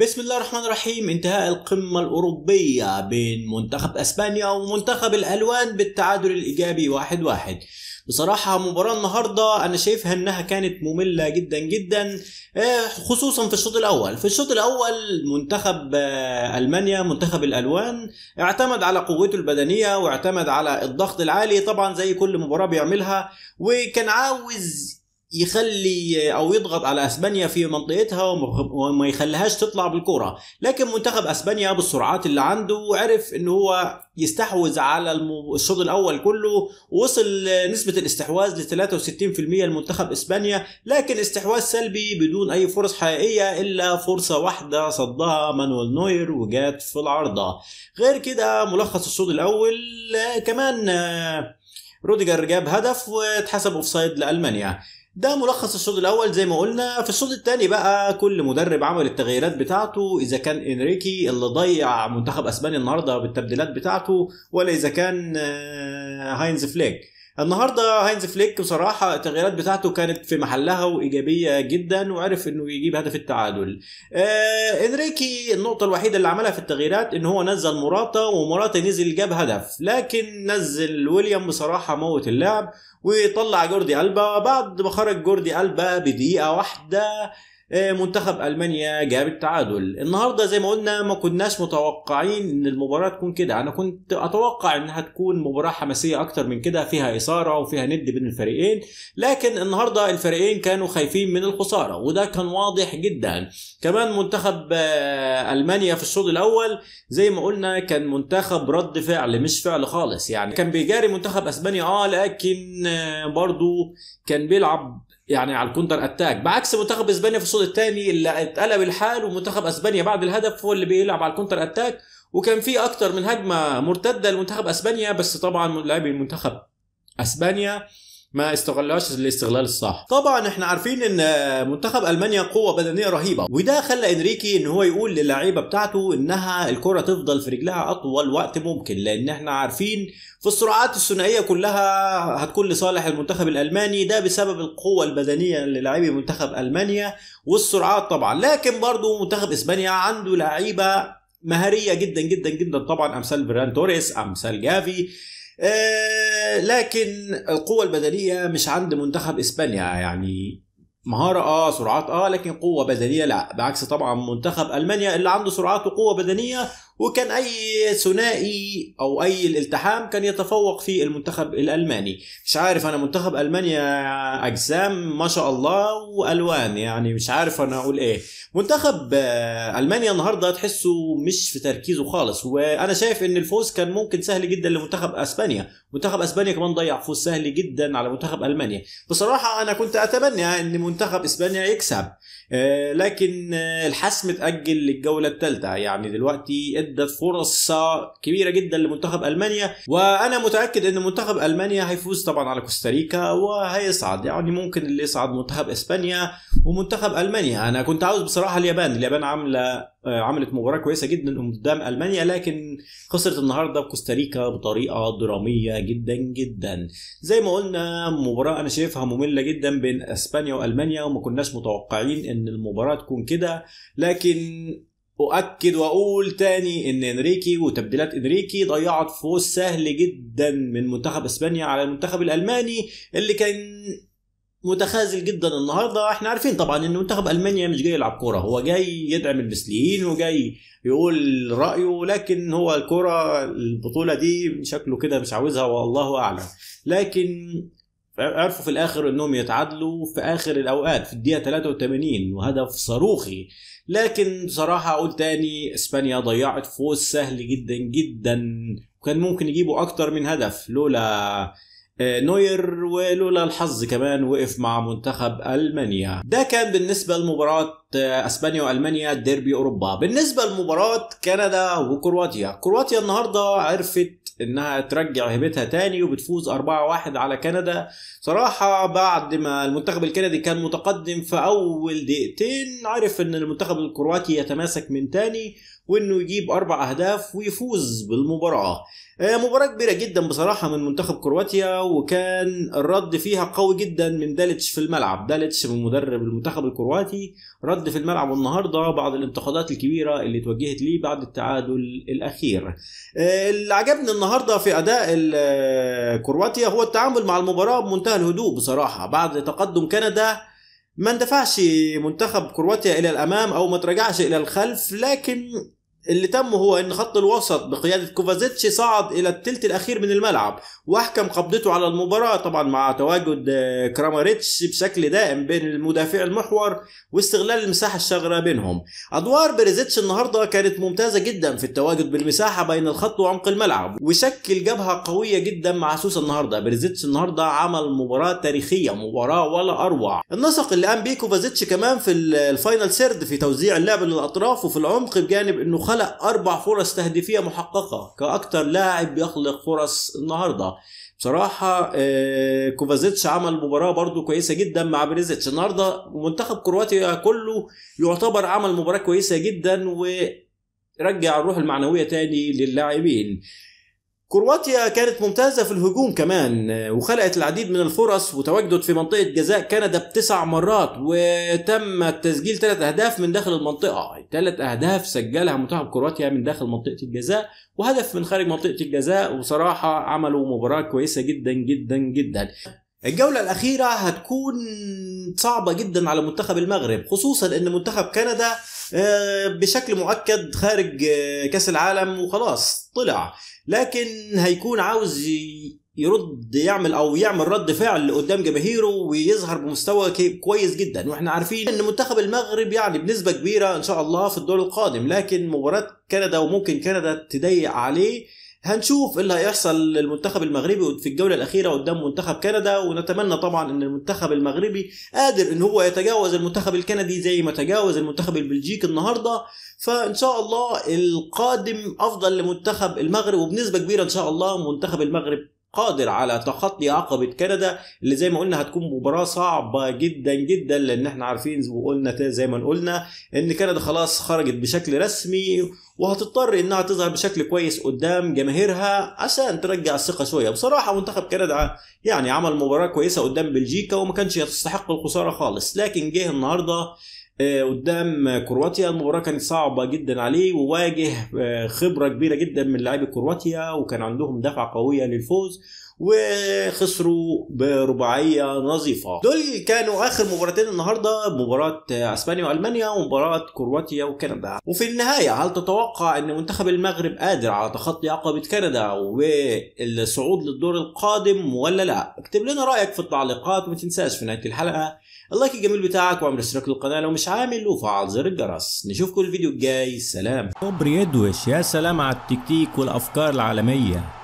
بسم الله الرحمن الرحيم انتهاء القمة الأوروبية بين منتخب أسبانيا ومنتخب الألوان بالتعادل الإيجابي واحد واحد بصراحة مباراة النهاردة أنا شايفها أنها كانت مملة جدا جدا آه، خصوصا في الشوط الأول في الشوط الأول منتخب آه، ألمانيا منتخب الألوان اعتمد على قوته البدنية واعتمد على الضغط العالي طبعا زي كل مباراة بيعملها وكان عاوز يخلي او يضغط على اسبانيا في منطقتها وما يخليهاش تطلع بالكره، لكن منتخب اسبانيا بالسرعات اللي عنده عرف ان هو يستحوذ على الشوط الاول كله ووصل نسبه الاستحواذ ل 63% لمنتخب اسبانيا، لكن استحواذ سلبي بدون اي فرص حقيقيه الا فرصه واحده صدها مانويل نوير وجات في العارضه. غير كده ملخص الشوط الاول كمان روديجر جاب هدف واتحسب اوفسايد لالمانيا ده ملخص الشوط الاول زي ما قلنا في الشوط الثاني بقى كل مدرب عمل التغييرات بتاعته اذا كان انريكي اللي ضيع منتخب اسبانيا النهارده بالتبديلات بتاعته ولا اذا كان آه، هاينز فليك النهارده هاينز فليك بصراحه التغييرات بتاعته كانت في محلها وايجابيه جدا وعرف انه يجيب هدف التعادل. آه انريكي النقطه الوحيده اللي عملها في التغييرات ان هو نزل موراتا ومراتا نزل جاب هدف لكن نزل ويليام بصراحه موت اللعب وطلع جوردي البا بعد ما خرج جوردي البا بدقيقه واحده آه، منتخب المانيا جاب التعادل النهارده زي ما قلنا ما كناش متوقعين ان المباراه تكون كده انا كنت اتوقع انها تكون مباراه حماسيه اكتر من كده فيها اثاره وفيها ند بين الفريقين لكن النهارده الفريقين كانوا خايفين من الخساره وده كان واضح جدا كمان منتخب آه، المانيا في الشوط الاول زي ما قلنا كان منتخب رد فعل مش فعل خالص يعني كان بيجاري منتخب اسبانيا اه لكن آه، برضو كان بيلعب يعني على الكونتر اتاك بعكس منتخب اسبانيا في الصوت الثاني اللي اتقلب الحال ومنتخب اسبانيا بعد الهدف هو اللي بيلعب على الكونتر اتاك وكان في اكتر من هجمه مرتده لمنتخب اسبانيا بس طبعا لاعبي المنتخب اسبانيا ما استغلهاش الاستغلال الصح طبعا احنا عارفين ان منتخب المانيا قوه بدنيه رهيبه وده خلى انريكي ان هو يقول للعيبه بتاعته انها الكره تفضل في رجلها اطول وقت ممكن لان احنا عارفين في السرعات الثنائيه كلها هتكون لصالح المنتخب الالماني ده بسبب القوه البدنيه للاعبي منتخب المانيا والسرعات طبعا لكن برضه منتخب اسبانيا عنده لعيبه مهاريه جدا جدا جدا طبعا امثال فيران توريس امثال جافي آه، لكن القوة البدنية مش عند منتخب اسبانيا يعني مهارة اه سرعات اه لكن قوة بدنية لا بعكس طبعا منتخب المانيا اللي عنده سرعات وقوة بدنية وكان اي ثنائي او اي الالتحام كان يتفوق في المنتخب الالماني مش عارف انا منتخب المانيا اجسام ما شاء الله والوان يعني مش عارف انا اقول ايه منتخب آه، المانيا النهارده تحسه مش في تركيزه خالص وانا شايف ان الفوز كان ممكن سهل جدا لمنتخب اسبانيا منتخب اسبانيا كمان ضيع فوز سهل جدا على منتخب المانيا بصراحه انا كنت اتمنى ان منتخب اسبانيا يكسب آه، لكن آه، الحسم اتأجل للجولة الثالثة يعني دلوقتي ادى فرصة كبيرة جدا لمنتخب ألمانيا وأنا متأكد أن منتخب ألمانيا هيفوز طبعا على كوستاريكا وهيصعد يعني ممكن اللي يصعد منتخب إسبانيا ومنتخب ألمانيا أنا كنت عاوز بصراحة اليابان اليابان عاملة آه، عملت مباراه كويسه جدا قدام المانيا لكن خسرت النهارده بكوستاريكا بطريقه دراميه جدا جدا زي ما قلنا مباراه انا شايفها ممله جدا بين اسبانيا والمانيا وما كناش متوقعين ان المباراه تكون كده لكن اؤكد واقول تاني ان انريكي وتبديلات انريكي ضيعت فوز سهل جدا من منتخب اسبانيا على المنتخب الالماني اللي كان متخاذل جدا النهارده احنا عارفين طبعا ان منتخب المانيا مش جاي يلعب كوره هو جاي يدعم المثليين وجاي يقول رايه لكن هو الكوره البطوله دي شكله كده مش عاوزها والله اعلم لكن عرفوا في الاخر انهم يتعادلوا في اخر الاوقات في الدقيقه 83 وهدف صاروخي لكن بصراحه اقول تاني اسبانيا ضيعت فوز سهل جدا جدا وكان ممكن يجيبوا اكتر من هدف لولا آه، نوير ولولا الحظ كمان وقف مع منتخب المانيا ده كان بالنسبه لمباراه آه، اسبانيا والمانيا ديربي اوروبا بالنسبه لمباراه كندا وكرواتيا كرواتيا النهارده عرفت انها ترجع هيبتها تاني وبتفوز 4-1 على كندا صراحه بعد ما المنتخب الكندي كان متقدم في اول دقيقتين عرف ان المنتخب الكرواتي يتماسك من تاني وانه يجيب اربع اهداف ويفوز بالمباراه آه، مباراه كبيره جدا بصراحه من منتخب كرواتيا وكان الرد فيها قوي جدا من داليتش في الملعب داليتش من مدرب المنتخب الكرواتي رد في الملعب النهارده بعض الانتقادات الكبيره اللي توجهت ليه بعد التعادل الاخير آه، اللي عجبني النهارده في اداء آه، كرواتيا هو التعامل مع المباراه بمنتهى الهدوء بصراحه بعد تقدم كندا ما اندفعش منتخب كرواتيا الى الامام او ما تراجعش الى الخلف لكن اللي تم هو ان خط الوسط بقياده كوفازيتش صعد الى الثلث الاخير من الملعب واحكم قبضته على المباراه طبعا مع تواجد آه، كراماريتش بشكل دائم بين المدافع المحور واستغلال المساحه الشاغره بينهم ادوار بريزيتش النهارده كانت ممتازه جدا في التواجد بالمساحه بين الخط وعمق الملعب وشكل جبهه قويه جدا مع سوسا النهارده بريزيتش النهارده عمل مباراه تاريخيه مباراه ولا اروع النسق اللي قام بيه كوفازيتش كمان في الفاينل سيرد في توزيع اللعب للاطراف وفي العمق بجانب انه خلق أربع فرص تهديفية محققة كأكتر لاعب بيخلق فرص النهاردة بصراحة آه، كوفازيتش عمل مباراة برضو كويسة جدا مع بريزيتش النهاردة منتخب كرواتيا كله يعتبر عمل مباراة كويسة جدا و رجع الروح المعنويه تاني للاعبين كرواتيا كانت ممتازة في الهجوم كمان وخلقت العديد من الفرص وتواجدت في منطقة جزاء كندا بتسع مرات وتم تسجيل ثلاث أهداف من داخل المنطقة ثلاث أهداف سجلها منتخب كرواتيا من داخل منطقة الجزاء وهدف من خارج منطقة الجزاء وصراحة عملوا مباراة كويسة جدا جدا جدا الجولة الأخيرة هتكون صعبة جدا على منتخب المغرب خصوصا أن منتخب كندا آه، بشكل مؤكد خارج آه، كأس العالم وخلاص طلع لكن هيكون عاوز يرد يعمل او يعمل رد فعل قدام جماهيره ويظهر بمستوى كويس جدا واحنا عارفين ان منتخب المغرب يعني بنسبه كبيره ان شاء الله في الدور القادم لكن مباراه كندا وممكن كندا تضيق عليه هنشوف إيه اللي هيحصل للمنتخب المغربي في الجوله الاخيره قدام منتخب كندا ونتمنى طبعا ان المنتخب المغربي قادر ان هو يتجاوز المنتخب الكندي زي ما تجاوز المنتخب البلجيكي النهارده فان شاء الله القادم افضل لمنتخب المغرب وبنسبه كبيره ان شاء الله منتخب المغرب قادر على تخطي عقبة كندا اللي زي ما قلنا هتكون مباراة صعبة جدا جدا لأن احنا عارفين وقلنا زي ما قلنا إن كندا خلاص خرجت بشكل رسمي وهتضطر إنها تظهر بشكل كويس قدام جماهيرها عشان ترجع الثقة شوية بصراحة منتخب كندا يعني عمل مباراة كويسة قدام بلجيكا وما كانش يستحق الخسارة خالص لكن جه النهاردة آه، قدام كرواتيا المباراه كانت صعبه جدا عليه وواجه آه، خبره كبيره جدا من لاعبي كرواتيا وكان عندهم دفعه قويه للفوز وخسروا برباعيه نظيفه دول كانوا اخر مباراتين النهارده مباراه اسبانيا والمانيا ومباراه كرواتيا وكندا وفي النهايه هل تتوقع ان منتخب المغرب قادر على تخطي عقبه كندا والصعود للدور القادم ولا لا اكتب لنا رايك في التعليقات وما تنساش في نهايه الحلقه اللايك الجميل بتاعك وعمل اشتراك للقناه لو مش عامل وفعل زر الجرس نشوفكم الفيديو الجاي سلام يا سلام على التكتيك والافكار العالميه